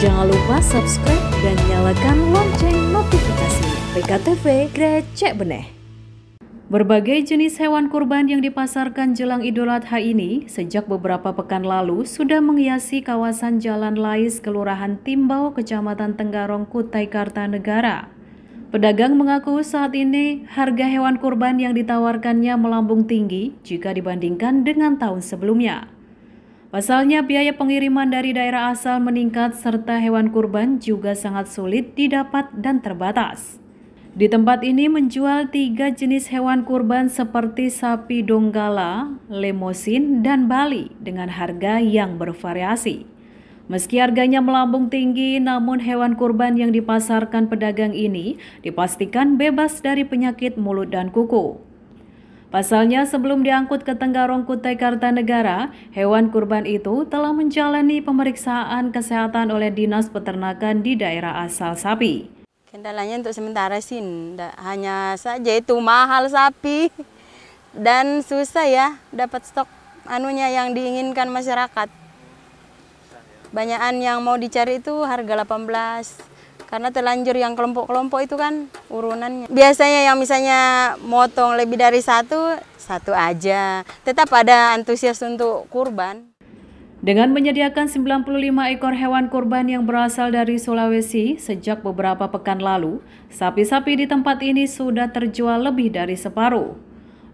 Jangan lupa subscribe dan nyalakan lonceng notifikasi. PKTV Grecek Beneh. Berbagai jenis hewan kurban yang dipasarkan jelang Idul Adha ini sejak beberapa pekan lalu sudah menghiasi kawasan Jalan Lais, Kelurahan Timbau, Kecamatan Tenggarong, Kutai Kartanegara. Pedagang mengaku saat ini harga hewan kurban yang ditawarkannya melambung tinggi jika dibandingkan dengan tahun sebelumnya. Pasalnya, biaya pengiriman dari daerah asal meningkat serta hewan kurban juga sangat sulit didapat dan terbatas. Di tempat ini menjual tiga jenis hewan kurban seperti sapi donggala, lemosin, dan bali dengan harga yang bervariasi. Meski harganya melambung tinggi, namun hewan kurban yang dipasarkan pedagang ini dipastikan bebas dari penyakit mulut dan kuku. Pasalnya sebelum diangkut ke Tenggarong Kutai Kartanegara, hewan kurban itu telah menjalani pemeriksaan kesehatan oleh Dinas Peternakan di daerah asal sapi. Kendalanya untuk sementara sih hanya saja itu mahal sapi dan susah ya dapat stok anunya yang diinginkan masyarakat. Banyakan yang mau dicari itu harga 18 karena telanjur yang kelompok-kelompok itu kan urunannya. Biasanya yang misalnya motong lebih dari satu, satu aja. Tetap ada antusias untuk kurban. Dengan menyediakan 95 ekor hewan kurban yang berasal dari Sulawesi sejak beberapa pekan lalu, sapi-sapi di tempat ini sudah terjual lebih dari separuh.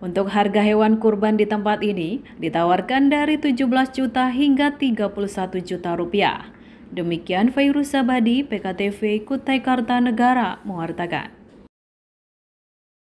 Untuk harga hewan kurban di tempat ini ditawarkan dari 17 juta hingga 31 juta rupiah. Demikian Fairuz Sabadi, PKTV Kutai Kartanegara, mewartakan.